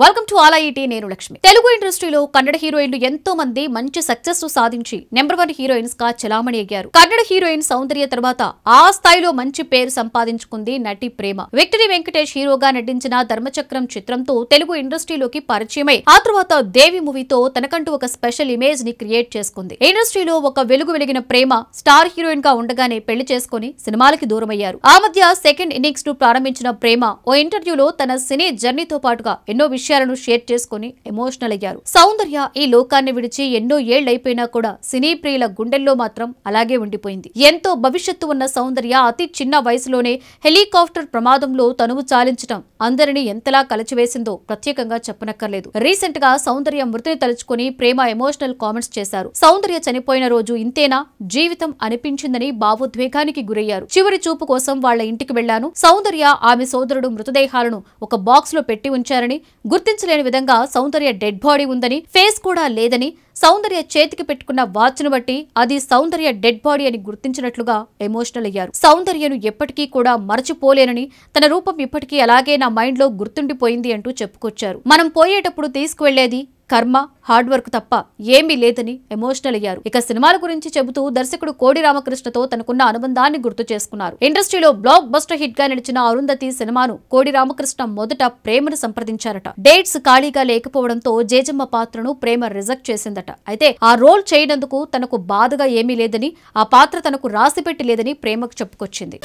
welcome to ఆలా ఈటీ నేను లక్ష్మి తెలుగు ఇండస్ట్రీలో కన్నడ హీరోయిన్లు ఎంతో మంది మంచి సక్సెస్ ను సాధించి నెంబర్ వన్ హీరోయిన్స్ గా చలామణి అయ్యారు కన్నడ హీరోయిన్ సౌందర్య తర్వాత ఆ స్థాయిలో మంచి పేరు సంపాదించుకుంది నటి ప్రేమ విక్టరీ వెంకటేష్ హీరోగా నటించిన ధర్మచక్రం చిత్రంతో తెలుగు ఇండస్ట్రీలోకి పరిచయమై ఆ తర్వాత దేవి మూవీతో తనకంటూ ఒక స్పెషల్ ఇమేజ్ ని క్రియేట్ చేసుకుంది ఇండస్ట్రీలో ఒక వెలుగు వెలిగిన ప్రేమ స్టార్ హీరోయిన్ గా ఉండగానే పెళ్లి చేసుకుని సినిమాలకి దూరమయ్యారు ఆ మధ్య సెకండ్ ఇన్నింగ్స్ ను ప్రారంభించిన ప్రేమ ఓ ఇంటర్వ్యూలో తన సినీ జర్నీతో పాటుగా ఎన్నో విషయాలను షేర్ చేసుకుని ఎమోషనల్ అయ్యారు సౌందర్య ఈ లోకాన్ని విడిచి ఎన్నో ఏళ్లైపోయినా కూడా సినీ ప్రియుల గుండెల్లో మాత్రం అలాగే ఉండిపోయింది ఎంతో భవిష్యత్తు ఉన్న సౌందర్య అతి చిన్న వయసులోనే హెలికాప్టర్ ప్రమాదంలో తనువు చాలించడం అందరినీ ఎంతలా కలచివేసిందో ప్రత్యేకంగా చెప్పనక్కర్లేదు రీసెంట్ గా సౌందర్య మృతిని తలుచుకుని ప్రేమ ఎమోషనల్ కామెంట్స్ చేశారు సౌందర్య చనిపోయిన రోజు ఇంతేనా జీవితం అనిపించిందని భావోద్వేగానికి గురయ్యారు చివరి చూపు కోసం వాళ్ల ఇంటికి వెళ్లాను సౌందర్య ఆమె సోదరుడు మృతదేహాలను ఒక బాక్స్ లో పెట్టి ఉంచారని గుర్తించలేని విధంగా సౌందర్య డెడ్ బాడీ ఉందని ఫేస్ కూడా లేదని సౌందర్య చేతికి పెట్టుకున్న వాచ్ను బట్టి అది సౌందర్య డెడ్ బాడీ అని గుర్తించినట్లుగా ఎమోషనల్ అయ్యారు సౌందర్యను ఎప్పటికీ కూడా మరచిపోలేనని తన రూపం ఇప్పటికీ అలాగే నా మైండ్లో గుర్తుండిపోయింది అంటూ చెప్పుకొచ్చారు మనం పోయేటప్పుడు తీసుకువెళ్లేది కర్మ హార్డ్ వర్క్ తప్ప ఏమీ లేదని ఎమోషనల్ అయ్యారు ఇక సినిమాల గురించి చెబుతూ దర్శకుడు కోడి రామకృష్ణతో తనకున్న అనుబంధాన్ని గుర్తు చేసుకున్నారు ఇండస్ట్రీలో బ్లాక్ బస్టర్ హిట్ గా నడిచిన అరుంధతి సినిమాను కోడి రామకృష్ణ మొదట ప్రేమను సంప్రదించారట డేట్స్ ఖాళీగా లేకపోవడంతో జేజమ్మ పాత్రను ప్రేమ రిజెక్ట్ చేసిందట అయితే ఆ రోల్ చేయనందుకు తనకు బాధగా ఏమీ లేదని ఆ పాత్ర తనకు రాసిపెట్టి లేదని ప్రేమకు చెప్పుకొచ్చింది